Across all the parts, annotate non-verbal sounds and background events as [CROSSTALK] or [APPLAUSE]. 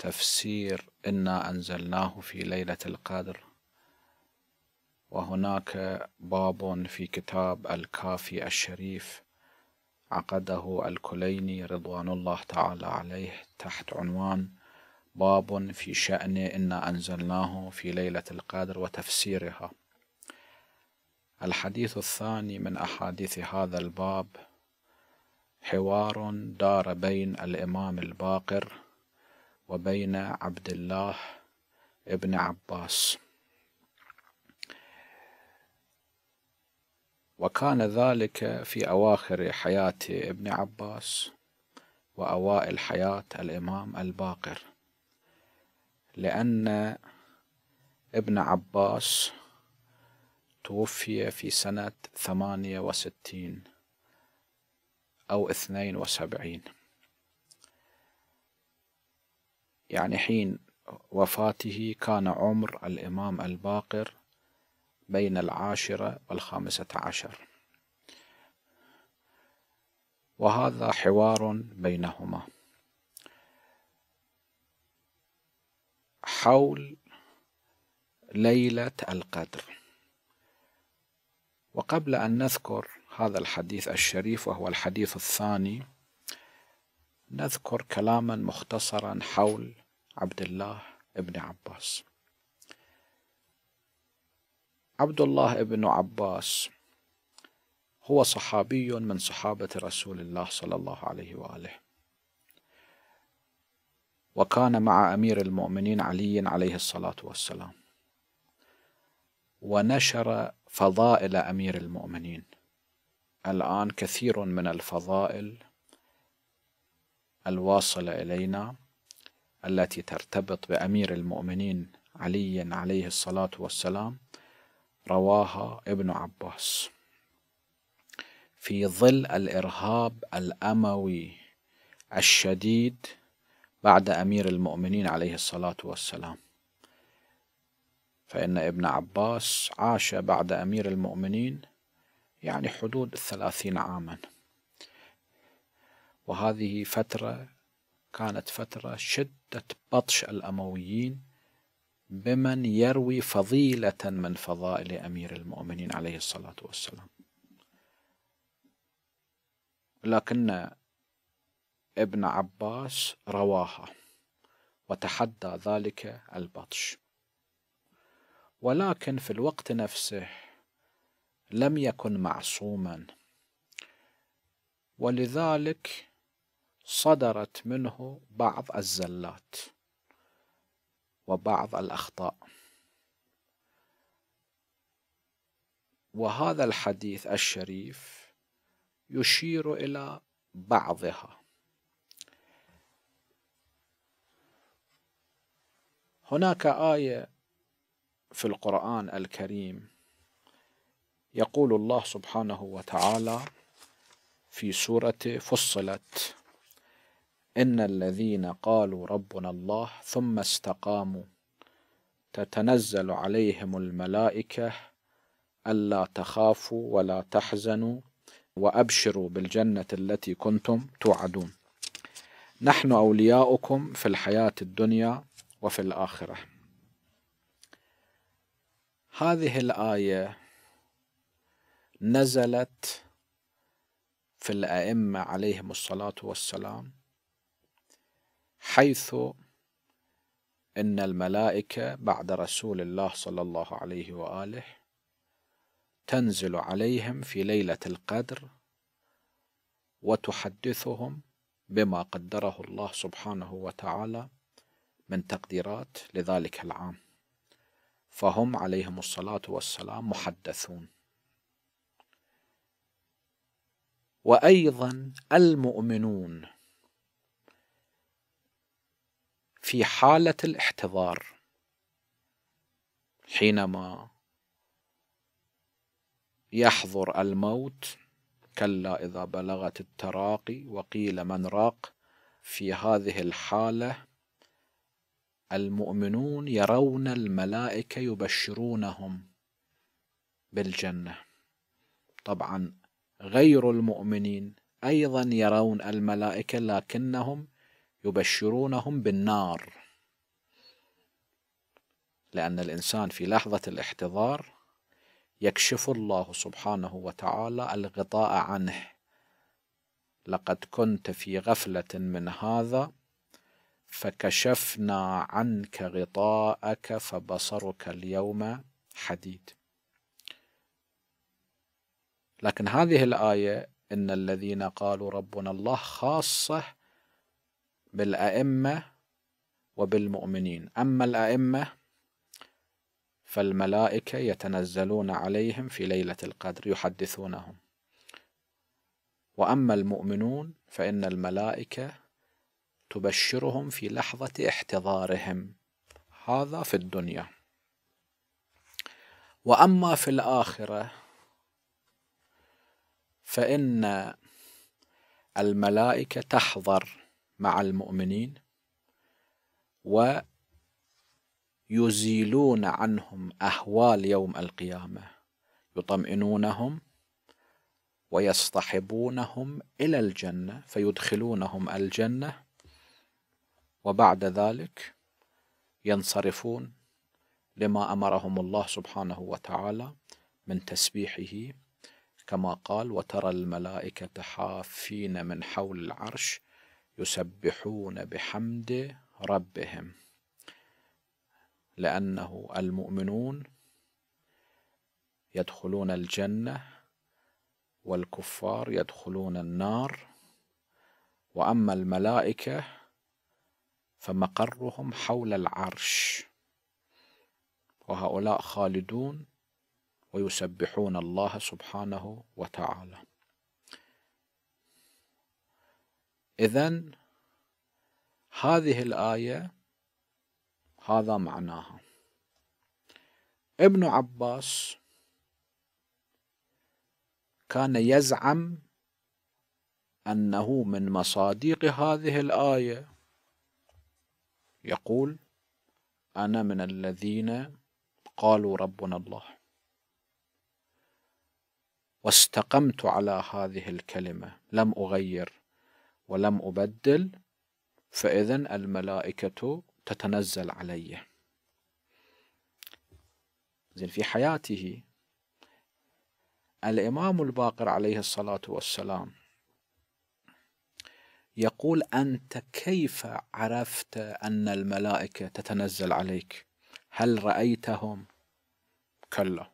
تفسير إنا أنزلناه في ليلة القدر وهناك باب في كتاب الكافي الشريف عقده الكليني رضوان الله تعالى عليه تحت عنوان باب في شأن إنا أنزلناه في ليلة القدر وتفسيرها الحديث الثاني من أحاديث هذا الباب حوار دار بين الإمام الباقر وبين عبد الله ابن عباس وكان ذلك في أواخر حياة ابن عباس وأوائل حياة الإمام الباقر لأن ابن عباس توفي في سنة ثمانية وستين أو اثنين وسبعين يعني حين وفاته كان عمر الإمام الباقر بين العاشرة والخامسة عشر وهذا حوار بينهما حول ليلة القدر وقبل أن نذكر هذا الحديث الشريف وهو الحديث الثاني نذكر كلاما مختصرا حول عبد الله بن عباس عبد الله بن عباس هو صحابي من صحابة رسول الله صلى الله عليه وآله وكان مع أمير المؤمنين علي عليه الصلاة والسلام ونشر فضائل أمير المؤمنين الآن كثير من الفضائل الواصلة إلينا التي ترتبط بأمير المؤمنين علي عليه الصلاة والسلام رواها ابن عباس في ظل الإرهاب الأموي الشديد بعد أمير المؤمنين عليه الصلاة والسلام فإن ابن عباس عاش بعد أمير المؤمنين يعني حدود الثلاثين عاماً وهذه فترة كانت فترة شدة بطش الأمويين بمن يروي فضيلة من فضائل أمير المؤمنين عليه الصلاة والسلام لكن ابن عباس رواها وتحدى ذلك البطش ولكن في الوقت نفسه لم يكن معصوما ولذلك صدرت منه بعض الزلات وبعض الأخطاء وهذا الحديث الشريف يشير إلى بعضها هناك آية في القرآن الكريم يقول الله سبحانه وتعالى في سورة فصلت إن الذين قالوا ربنا الله ثم استقاموا تتنزل عليهم الملائكة ألا تخافوا ولا تحزنوا وأبشروا بالجنة التي كنتم توعدون نحن أولياؤكم في الحياة الدنيا وفي الآخرة هذه الآية نزلت في الأئمة عليهم الصلاة والسلام حيث ان الملائكه بعد رسول الله صلى الله عليه واله تنزل عليهم في ليله القدر وتحدثهم بما قدره الله سبحانه وتعالى من تقديرات لذلك العام فهم عليهم الصلاه والسلام محدثون وايضا المؤمنون في حالة الاحتضار حينما يحضر الموت كلا إذا بلغت التراقي وقيل من راق في هذه الحالة المؤمنون يرون الملائكة يبشرونهم بالجنة طبعا غير المؤمنين أيضا يرون الملائكة لكنهم يبشرونهم بالنار لأن الإنسان في لحظة الاحتضار يكشف الله سبحانه وتعالى الغطاء عنه لقد كنت في غفلة من هذا فكشفنا عنك غطاءك فبصرك اليوم حديد لكن هذه الآية إن الذين قالوا ربنا الله خاصة بالأئمة وبالمؤمنين أما الأئمة فالملائكة يتنزلون عليهم في ليلة القدر يحدثونهم وأما المؤمنون فإن الملائكة تبشرهم في لحظة احتضارهم هذا في الدنيا وأما في الآخرة فإن الملائكة تحضر مع المؤمنين ويزيلون عنهم أهوال يوم القيامة يطمئنونهم ويصطحبونهم إلى الجنة فيدخلونهم الجنة وبعد ذلك ينصرفون لما أمرهم الله سبحانه وتعالى من تسبيحه كما قال وترى الملائكة حافين من حول العرش يسبحون بحمد ربهم لأنه المؤمنون يدخلون الجنة والكفار يدخلون النار وأما الملائكة فمقرهم حول العرش وهؤلاء خالدون ويسبحون الله سبحانه وتعالى إذا هذه الآية هذا معناها ابن عباس كان يزعم أنه من مصادق هذه الآية يقول أنا من الذين قالوا ربنا الله واستقمت على هذه الكلمة لم أغير ولم أبدل فإذا الملائكة تتنزل علي زين في حياته الإمام الباقر عليه الصلاة والسلام يقول أنت كيف عرفت أن الملائكة تتنزل عليك هل رأيتهم كلا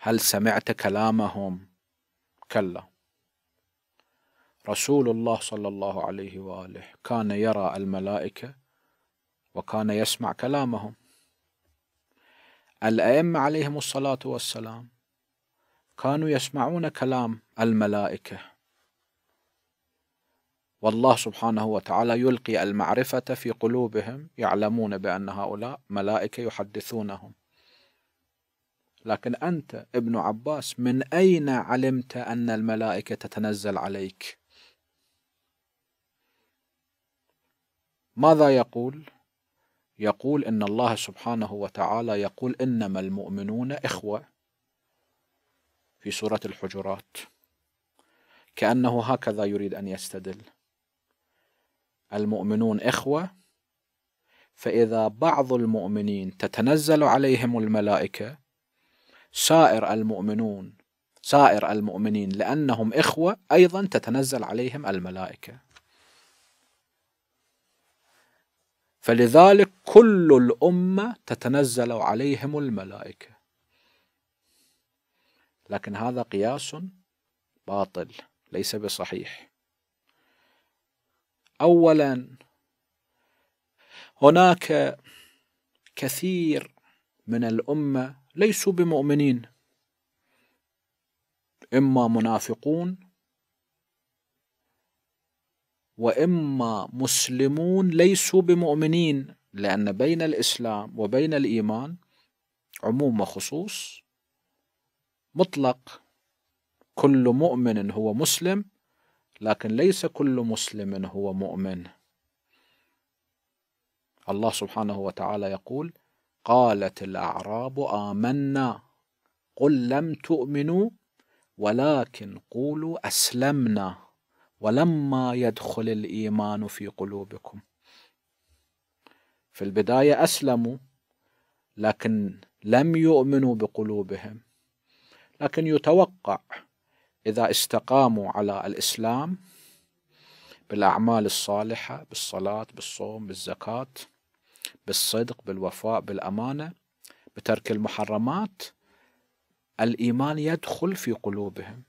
هل سمعت كلامهم كلا رسول الله صلى الله عليه واله كان يرى الملائكه وكان يسمع كلامهم الائمه عليهم الصلاه والسلام كانوا يسمعون كلام الملائكه والله سبحانه وتعالى يلقي المعرفه في قلوبهم يعلمون بان هؤلاء ملائكه يحدثونهم لكن انت ابن عباس من اين علمت ان الملائكه تتنزل عليك ماذا يقول؟ يقول ان الله سبحانه وتعالى يقول انما المؤمنون اخوه في سوره الحجرات كانه هكذا يريد ان يستدل المؤمنون اخوه فاذا بعض المؤمنين تتنزل عليهم الملائكه سائر المؤمنون سائر المؤمنين لانهم اخوه ايضا تتنزل عليهم الملائكه فلذلك كل الأمة تتنزل عليهم الملائكة لكن هذا قياس باطل ليس بصحيح أولا هناك كثير من الأمة ليسوا بمؤمنين إما منافقون واما مسلمون ليسوا بمؤمنين لان بين الاسلام وبين الايمان عموم وخصوص مطلق كل مؤمن هو مسلم لكن ليس كل مسلم هو مؤمن الله سبحانه وتعالى يقول قالت الاعراب امنا قل لم تؤمنوا ولكن قولوا اسلمنا ولما يدخل الايمان في قلوبكم في البدايه اسلموا لكن لم يؤمنوا بقلوبهم لكن يتوقع اذا استقاموا على الاسلام بالاعمال الصالحه بالصلاه بالصوم بالزكاه بالصدق بالوفاء بالامانه بترك المحرمات الايمان يدخل في قلوبهم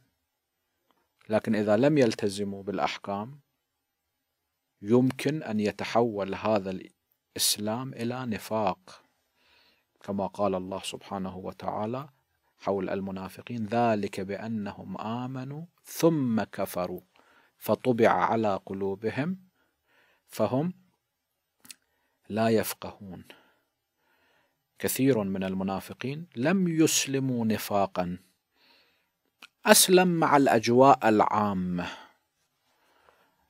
لكن إذا لم يلتزموا بالأحكام يمكن أن يتحول هذا الإسلام إلى نفاق كما قال الله سبحانه وتعالى حول المنافقين ذلك بأنهم آمنوا ثم كفروا فطبع على قلوبهم فهم لا يفقهون كثير من المنافقين لم يسلموا نفاقا أسلم مع الأجواء العامة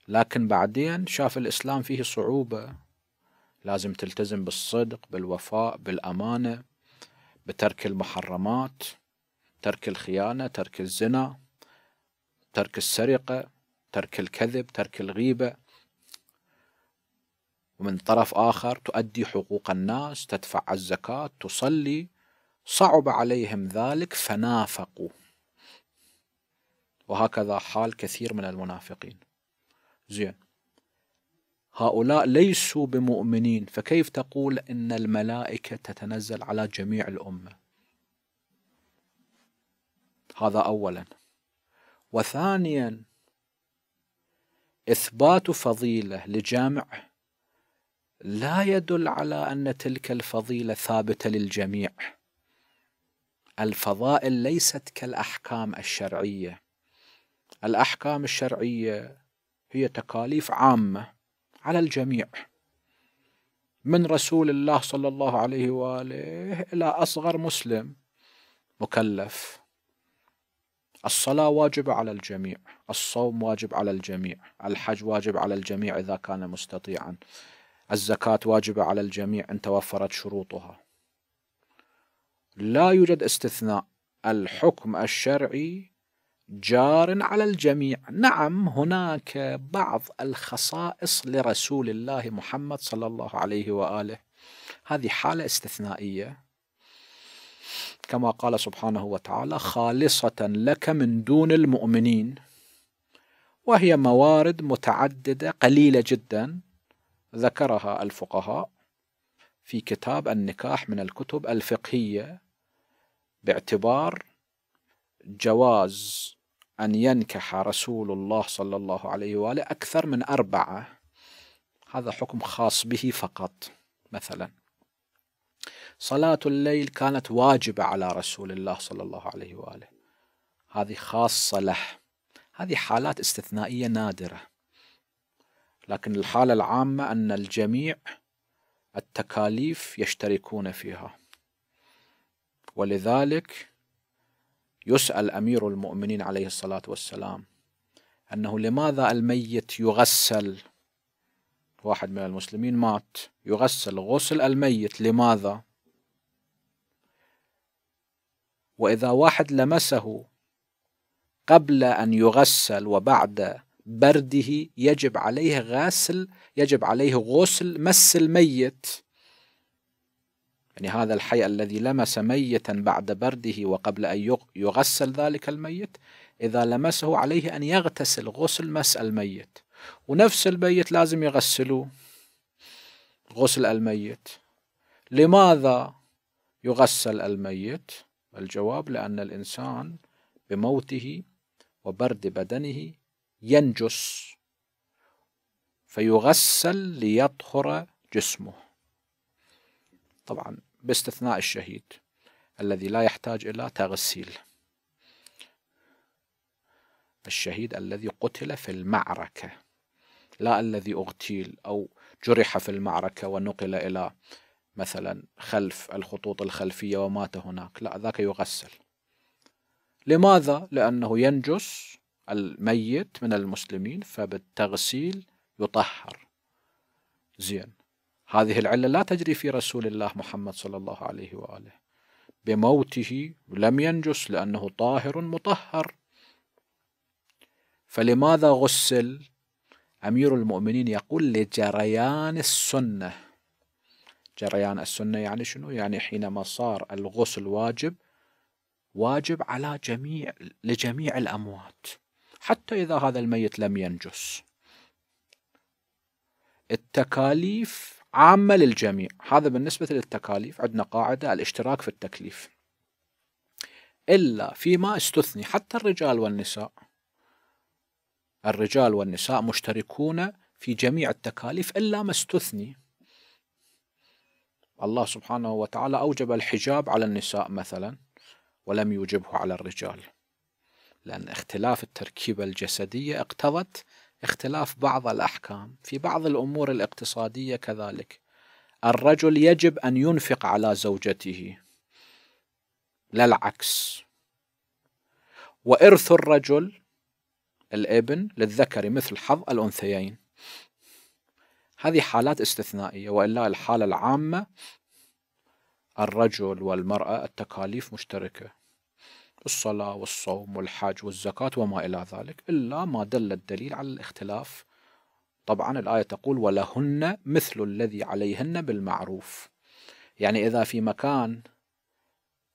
لكن بعدين شاف الإسلام فيه صعوبة لازم تلتزم بالصدق بالوفاء بالأمانة بترك المحرمات ترك الخيانة ترك الزنا ترك السرقة ترك الكذب ترك الغيبة ومن طرف آخر تؤدي حقوق الناس تدفع الزكاة تصلي صعب عليهم ذلك فنافقوا وهكذا حال كثير من المنافقين زين هؤلاء ليسوا بمؤمنين فكيف تقول ان الملائكه تتنزل على جميع الامه هذا اولا وثانيا اثبات فضيله لجامع لا يدل على ان تلك الفضيله ثابته للجميع الفضائل ليست كالاحكام الشرعيه الأحكام الشرعية هي تكاليف عامة على الجميع من رسول الله صلى الله عليه واله الى اصغر مسلم مكلف الصلاة واجبة على الجميع، الصوم واجب على الجميع، الحج واجب على الجميع اذا كان مستطيعا، الزكاة واجبة على الجميع ان توفرت شروطها. لا يوجد استثناء، الحكم الشرعي جار على الجميع نعم هناك بعض الخصائص لرسول الله محمد صلى الله عليه واله هذه حاله استثنائيه كما قال سبحانه وتعالى خالصه لك من دون المؤمنين وهي موارد متعدده قليله جدا ذكرها الفقهاء في كتاب النكاح من الكتب الفقهيه باعتبار جواز أن ينكح رسول الله صلى الله عليه وآله أكثر من أربعة هذا حكم خاص به فقط مثلا صلاة الليل كانت واجبة على رسول الله صلى الله عليه وآله هذه خاصة له هذه حالات استثنائية نادرة لكن الحالة العامة أن الجميع التكاليف يشتركون فيها ولذلك يسأل أمير المؤمنين عليه الصلاة والسلام أنه لماذا الميت يغسل واحد من المسلمين مات يغسل غسل الميت لماذا وإذا واحد لمسه قبل أن يغسل وبعد برده يجب عليه غسل يجب عليه غسل مس الميت يعني هذا الحي الذي لمس ميتا بعد برده وقبل أن يغسل ذلك الميت إذا لمسه عليه أن يغتسل غسل مس الميت ونفس الميت لازم يغسلوه غسل الميت لماذا يغسل الميت الجواب لأن الإنسان بموته وبرد بدنه ينجس فيغسل ليطهر جسمه طبعا باستثناء الشهيد الذي لا يحتاج إلى تغسيل الشهيد الذي قتل في المعركة لا الذي اغتيل أو جرح في المعركة ونقل إلى مثلا خلف الخطوط الخلفية ومات هناك لا ذاك يغسل لماذا؟ لأنه ينجس الميت من المسلمين فبالتغسيل يطهر زين هذه العلة لا تجري في رسول الله محمد صلى الله عليه وآله بموته لم ينجس لأنه طاهر مطهر فلماذا غسل أمير المؤمنين يقول لجريان السنة جريان السنة يعني شنو؟ يعني حينما صار الغسل واجب واجب على جميع لجميع الأموات حتى إذا هذا الميت لم ينجس التكاليف عامة للجميع هذا بالنسبة للتكاليف عندنا قاعدة الاشتراك في التكليف إلا فيما استثني حتى الرجال والنساء الرجال والنساء مشتركون في جميع التكاليف إلا ما استثني الله سبحانه وتعالى أوجب الحجاب على النساء مثلا ولم يوجبه على الرجال لأن اختلاف التركيبة الجسدية اقتضت اختلاف بعض الأحكام في بعض الأمور الاقتصادية كذلك الرجل يجب أن ينفق على زوجته لا العكس وإرث الرجل الابن للذكر مثل حظ الأنثيين هذه حالات استثنائية وإلا الحالة العامة الرجل والمرأة التكاليف مشتركة الصلاة والصوم والحج والزكاة وما إلى ذلك إلا ما دل الدليل على الاختلاف طبعا الآية تقول ولهن مثل الذي عليهن بالمعروف يعني إذا في مكان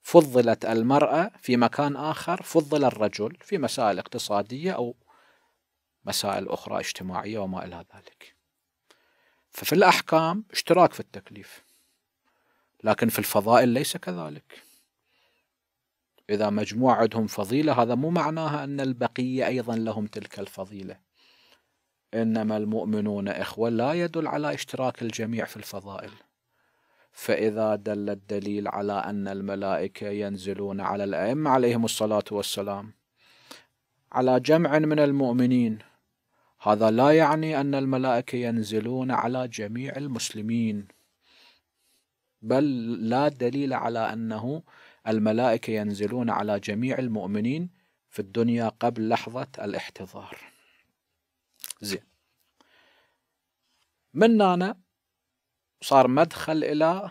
فضلت المرأة في مكان آخر فضل الرجل في مسائل اقتصادية أو مسائل أخرى اجتماعية وما إلى ذلك ففي الأحكام اشتراك في التكليف لكن في الفضائل ليس كذلك إذا مجموعة عندهم فضيلة هذا مو معناها أن البقية أيضا لهم تلك الفضيلة إنما المؤمنون إخوة لا يدل على اشتراك الجميع في الفضائل فإذا دل الدليل على أن الملائكة ينزلون على الأئمة عليهم الصلاة والسلام على جمع من المؤمنين هذا لا يعني أن الملائكة ينزلون على جميع المسلمين بل لا دليل على أنه الملائكة ينزلون على جميع المؤمنين في الدنيا قبل لحظة الاحتضار زين من هنا صار مدخل إلى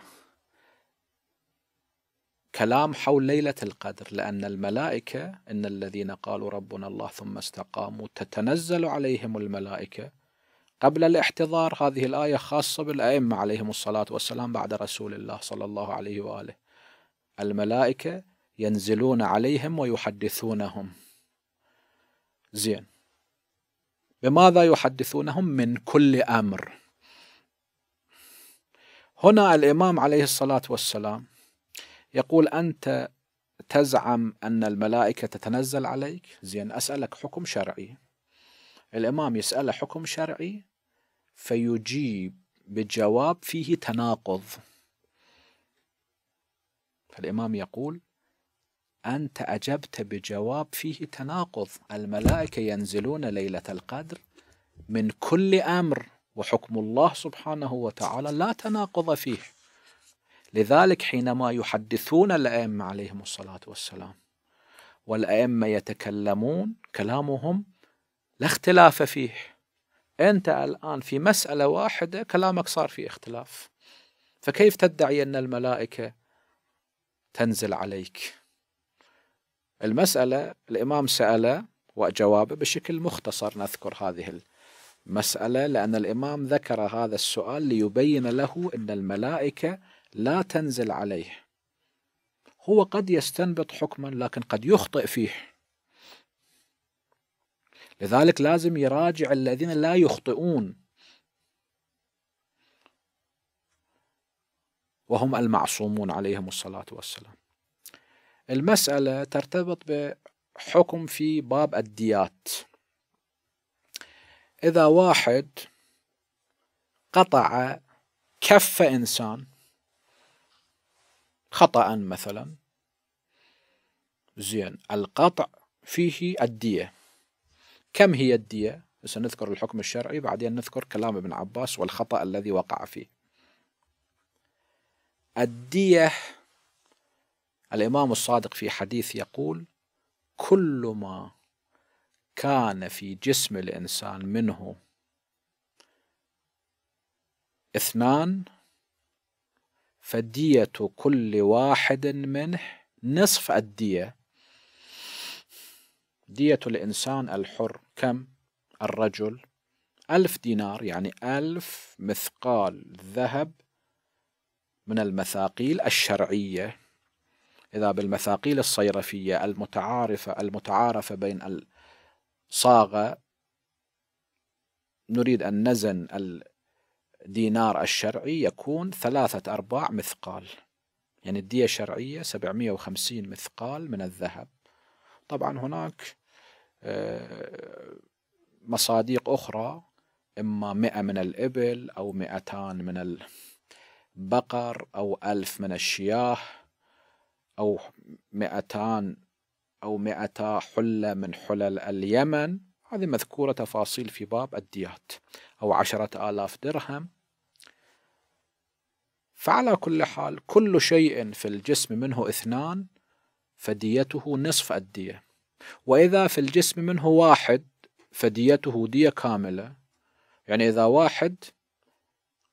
كلام حول ليلة القدر لأن الملائكة إن الذين قالوا ربنا الله ثم استقاموا تتنزل عليهم الملائكة قبل الاحتضار هذه الآية خاصة بالأئمة عليهم الصلاة والسلام بعد رسول الله صلى الله عليه وآله الملائكة ينزلون عليهم ويحدثونهم زين بماذا يحدثونهم من كل أمر هنا الإمام عليه الصلاة والسلام يقول أنت تزعم أن الملائكة تتنزل عليك زين أسألك حكم شرعي الإمام يسأله حكم شرعي فيجيب بجواب فيه تناقض الإمام يقول أنت أجبت بجواب فيه تناقض الملائكة ينزلون ليلة القدر من كل أمر وحكم الله سبحانه وتعالى لا تناقض فيه لذلك حينما يحدثون الأئمة عليهم الصلاة والسلام والأئمة يتكلمون كلامهم لا اختلاف فيه أنت الآن في مسألة واحدة كلامك صار فيه اختلاف فكيف تدعي أن الملائكة تنزل عليك المسألة الإمام سأل وجوابه بشكل مختصر نذكر هذه المسألة لأن الإمام ذكر هذا السؤال ليبين له أن الملائكة لا تنزل عليه هو قد يستنبط حكما لكن قد يخطئ فيه لذلك لازم يراجع الذين لا يخطئون وهم المعصومون عليهم الصلاة والسلام المسألة ترتبط بحكم في باب الديات إذا واحد قطع كف إنسان خطأ مثلا زين القطع فيه الدية كم هي الدية؟ سنذكر الحكم الشرعي بعدين نذكر كلام ابن عباس والخطأ الذي وقع فيه الدية الإمام الصادق في حديث يقول كل ما كان في جسم الإنسان منه اثنان فدية كل واحد منه نصف الدية دية الإنسان الحر كم؟ الرجل ألف دينار يعني ألف مثقال ذهب من المثاقيل الشرعية إذا بالمثاقيل الصيرفية المتعارفة المتعارفة بين الصاغة نريد أن نزن الدينار الشرعي يكون ثلاثة أرباع مثقال يعني الدية الشرعية 750 مثقال من الذهب طبعا هناك آه، مصاديق أخرى إما 100 من الإبل أو 200 من بقر أو ألف من الشياه أو مئتان أو مئتا حلة من حلل اليمن هذه مذكورة تفاصيل في باب الديات أو عشرة آلاف درهم فعلى كل حال كل شيء في الجسم منه اثنان فديته نصف الدية وإذا في الجسم منه واحد فديته دية كاملة يعني إذا واحد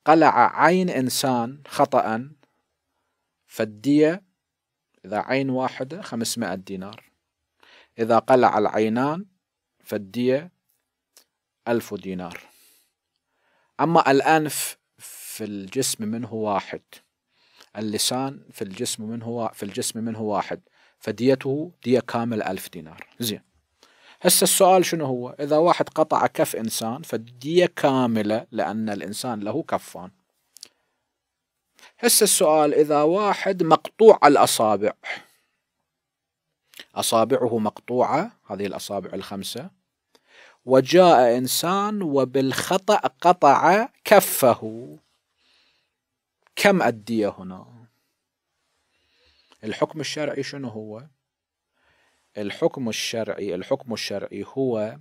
قلع عين إنسان خطأ فالدية إذا عين واحدة خمسمائة دينار إذا قلع العينان فالدية ألف دينار أما الأنف في الجسم منه واحد اللسان في الجسم منه في الجسم منه واحد فديته دية كامل ألف دينار زين هسه السؤال شنو هو إذا واحد قطع كف إنسان فالدية كاملة لأن الإنسان له كفان هسه السؤال إذا واحد مقطوع الأصابع أصابعه مقطوعة هذه الأصابع الخمسة وجاء إنسان وبالخطأ قطع كفه كم أدية هنا الحكم الشرعي شنو هو الحكم الشرعي الحكم الشرعي هو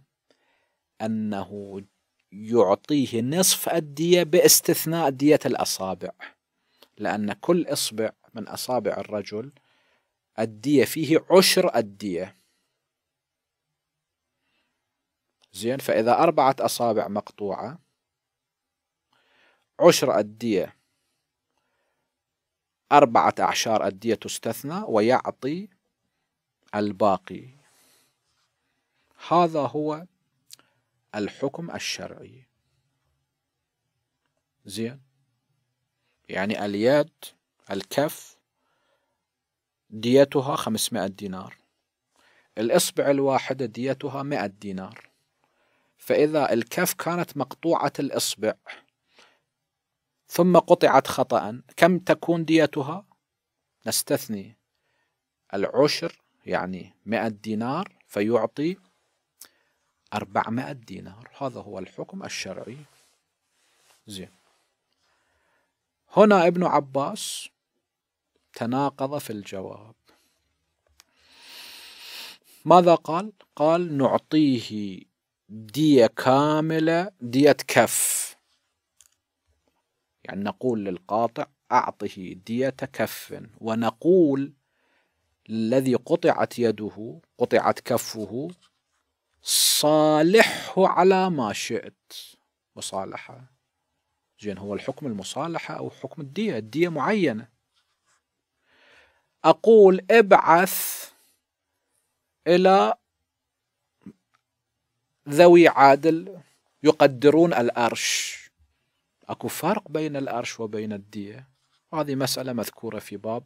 أنه يعطيه نصف الدية باستثناء دية الأصابع لأن كل إصبع من أصابع الرجل الدية فيه عشر الدية زين فإذا أربعة أصابع مقطوعة عشر الدية أربعة أعشار الدية تستثنى ويعطي الباقي هذا هو الحكم الشرعي زين يعني اليد الكف ديتها 500 دينار الإصبع الواحدة ديتها 100 دينار فإذا الكف كانت مقطوعة الإصبع ثم قطعت خطأ كم تكون ديتها؟ نستثني العشر يعني 100 دينار فيعطي 400 دينار هذا هو الحكم الشرعي زين هنا ابن عباس تناقض في الجواب ماذا قال؟ قال نعطيه دية كاملة دية كف يعني نقول للقاطع أعطه دية كف ونقول الذي قطعت يده قطعت كفه صالحه على ما شئت مصالحة زين هو الحكم المصالحة أو حكم الدية الدية معينة أقول ابعث إلى ذوي عادل يقدرون الأرش أكو فرق بين الأرش وبين الدية هذه مسألة مذكورة في باب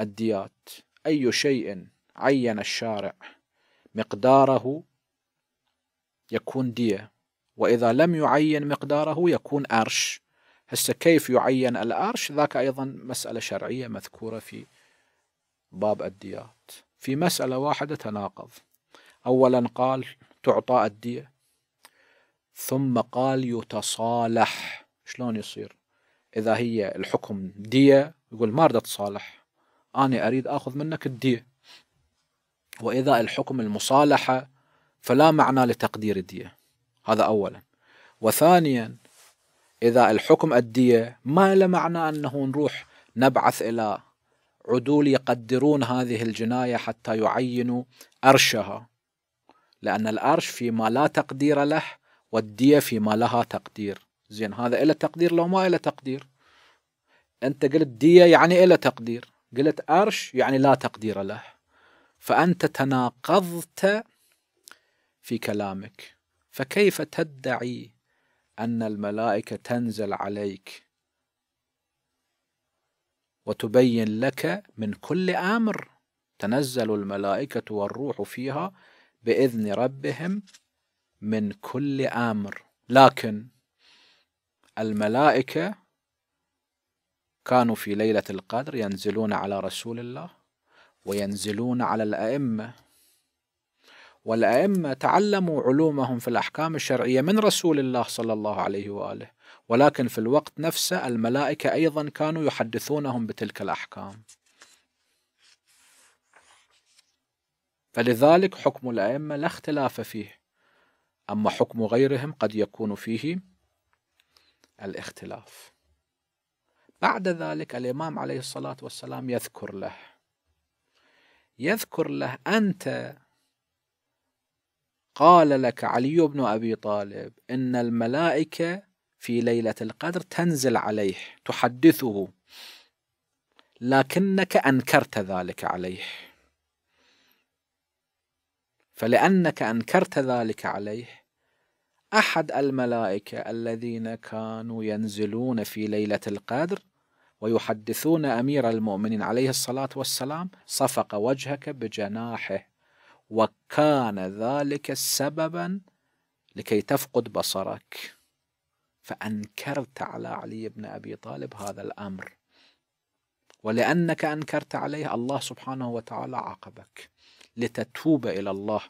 الديات أي شيء عين الشارع مقداره يكون دية وإذا لم يعين مقداره يكون أرش هسه كيف يعين الأرش ذاك أيضا مسألة شرعية مذكورة في باب الديات في مسألة واحدة تناقض أولا قال تعطى الدية ثم قال يتصالح شلون يصير إذا هي الحكم دية يقول ما أريد أتصالح أنا أريد أخذ منك الدية وإذا الحكم المصالحة فلا معنى لتقدير الدية هذا أولا وثانيا إذا الحكم الدية ما له معنى أنه نروح نبعث إلى عدول يقدرون هذه الجناية حتى يعينوا أرشها لأن الأرش فيما لا تقدير له والدية فيما لها تقدير زين هذا إلى تقدير لو ما إلى تقدير أنت قلت دية يعني إلى تقدير قلت أرش يعني لا تقدير له فأنت تناقضت في كلامك فكيف تدعي أن الملائكة تنزل عليك وتبين لك من كل أمر تنزل الملائكة والروح فيها بإذن ربهم من كل أمر لكن الملائكة كانوا في ليلة القدر ينزلون على رسول الله وينزلون على الأئمة والأئمة تعلموا علومهم في الأحكام الشرعية من رسول الله صلى الله عليه وآله ولكن في الوقت نفسه الملائكة أيضا كانوا يحدثونهم بتلك الأحكام فلذلك حكم الأئمة لا اختلاف فيه أما حكم غيرهم قد يكون فيه الاختلاف بعد ذلك الإمام عليه الصلاة والسلام يذكر له يذكر له أنت قال لك علي بن أبي طالب إن الملائكة في ليلة القدر تنزل عليه تحدثه لكنك أنكرت ذلك عليه فلأنك أنكرت ذلك عليه أحد الملائكة الذين كانوا ينزلون في ليلة القدر ويحدثون أمير المؤمنين عليه الصلاة والسلام صفق وجهك بجناحه وكان ذلك سببا لكي تفقد بصرك فأنكرت على علي بن أبي طالب هذا الأمر ولأنك أنكرت عليه الله سبحانه وتعالى عاقبك لتتوب إلى الله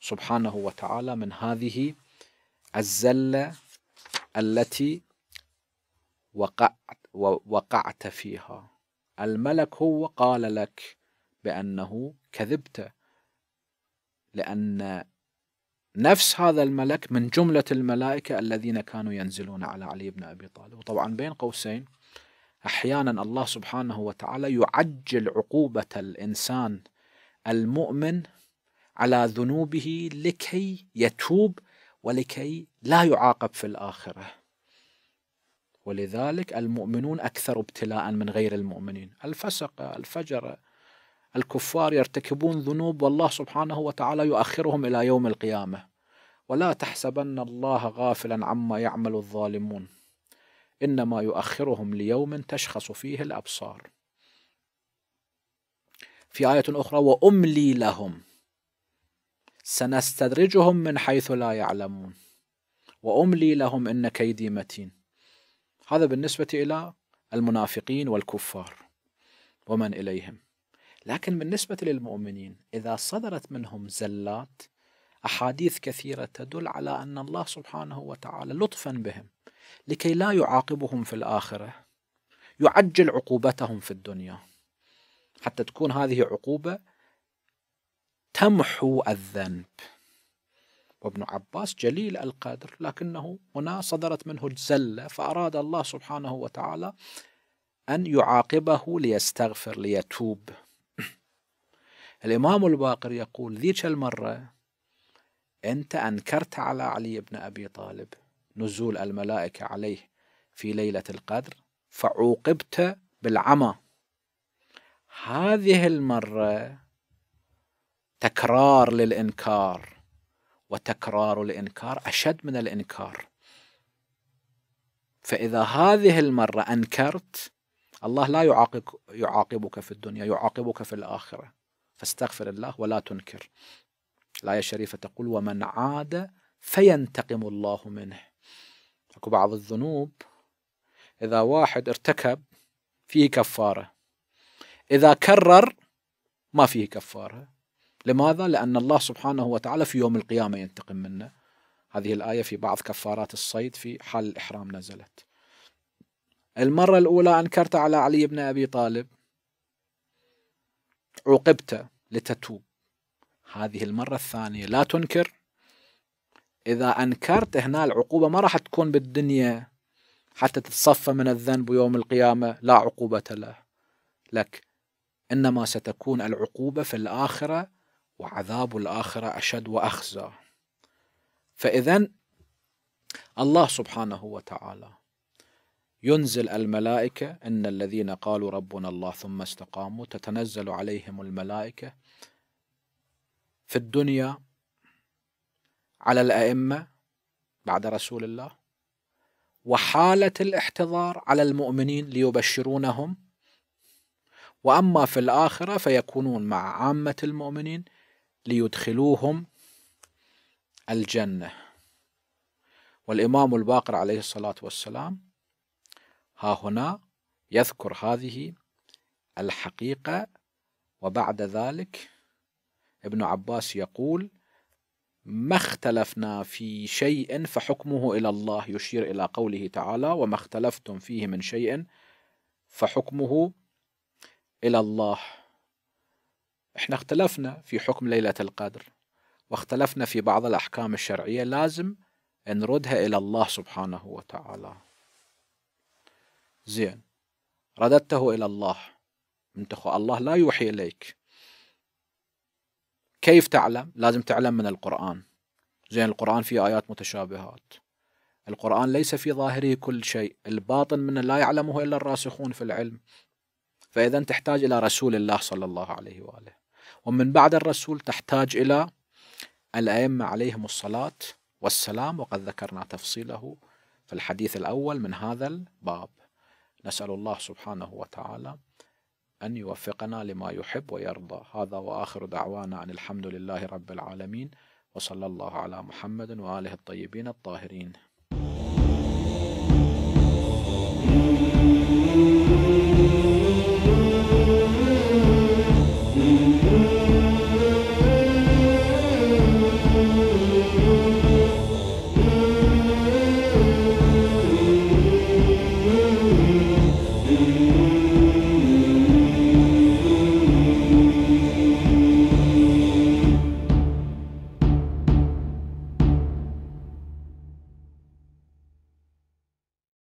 سبحانه وتعالى من هذه الزلة التي وقعت ووقعت فيها الملك هو قال لك بأنه كذبت لأن نفس هذا الملك من جملة الملائكة الذين كانوا ينزلون على علي بن أبي طالب وطبعا بين قوسين أحيانا الله سبحانه وتعالى يعجل عقوبة الإنسان المؤمن على ذنوبه لكي يتوب ولكي لا يعاقب في الآخرة ولذلك المؤمنون أكثر ابتلاء من غير المؤمنين الفسق الفجر الكفار يرتكبون ذنوب والله سبحانه وتعالى يؤخرهم إلى يوم القيامة ولا تحسبن الله غافلا عما يعمل الظالمون إنما يؤخرهم ليوم تشخص فيه الأبصار في آية أخرى وأملي لهم سنستدرجهم من حيث لا يعلمون وأملي لهم إن كيدي متين هذا بالنسبة إلى المنافقين والكفار ومن إليهم لكن بالنسبة للمؤمنين إذا صدرت منهم زلات أحاديث كثيرة تدل على أن الله سبحانه وتعالى لطفا بهم لكي لا يعاقبهم في الآخرة يعجل عقوبتهم في الدنيا حتى تكون هذه عقوبة تمحو الذنب وابن عباس جليل القدر لكنه هنا صدرت منه الزلة فأراد الله سبحانه وتعالى أن يعاقبه ليستغفر ليتوب [CLEARS THROAT] الإمام الباقر يقول ذيك المرة أنت أنكرت على علي بن أبي طالب نزول الملائكة عليه في ليلة القدر فعوقبت بالعمى هذه المرة تكرار للإنكار وتكرار الإنكار أشد من الإنكار فإذا هذه المرة أنكرت الله لا يعاقب يعاقبك في الدنيا يعاقبك في الآخرة فاستغفر الله ولا تنكر الآية الشريفة تقول ومن عاد فينتقم الله منه أكو بعض الذنوب إذا واحد ارتكب فيه كفارة إذا كرر ما فيه كفارة لماذا؟ لأن الله سبحانه وتعالى في يوم القيامة ينتقم منا هذه الآية في بعض كفارات الصيد في حال الإحرام نزلت المرة الأولى أنكرت على علي بن أبي طالب عوقبت لتتوب هذه المرة الثانية لا تنكر إذا أنكرت هنا العقوبة ما راح تكون بالدنيا حتى تتصفى من الذنب يوم القيامة لا عقوبة له لك إنما ستكون العقوبة في الآخرة وعذاب الآخرة أشد وأخزى فإذا الله سبحانه وتعالى ينزل الملائكة إن الذين قالوا ربنا الله ثم استقاموا تتنزل عليهم الملائكة في الدنيا على الأئمة بعد رسول الله وحالة الاحتضار على المؤمنين ليبشرونهم وأما في الآخرة فيكونون مع عامة المؤمنين ليدخلوهم الجنة والإمام الباقر عليه الصلاة والسلام ها هنا يذكر هذه الحقيقة وبعد ذلك ابن عباس يقول ما اختلفنا في شيء فحكمه إلى الله يشير إلى قوله تعالى وما اختلفتم فيه من شيء فحكمه إلى الله احنا اختلفنا في حكم ليلة القدر واختلفنا في بعض الأحكام الشرعية لازم نردها إلى الله سبحانه وتعالى زين رددته إلى الله انت الله لا يوحي إليك كيف تعلم لازم تعلم من القرآن زين القرآن فيه آيات متشابهات القرآن ليس في ظاهره كل شيء الباطن من لا يعلمه إلا الراسخون في العلم فإذا تحتاج إلى رسول الله صلى الله عليه وآله ومن بعد الرسول تحتاج إلى الأئمة عليهم الصلاة والسلام وقد ذكرنا تفصيله في الحديث الأول من هذا الباب نسأل الله سبحانه وتعالى أن يوفقنا لما يحب ويرضى هذا وآخر دعوانا أن الحمد لله رب العالمين وصلى الله على محمد وآله الطيبين الطاهرين Thank you.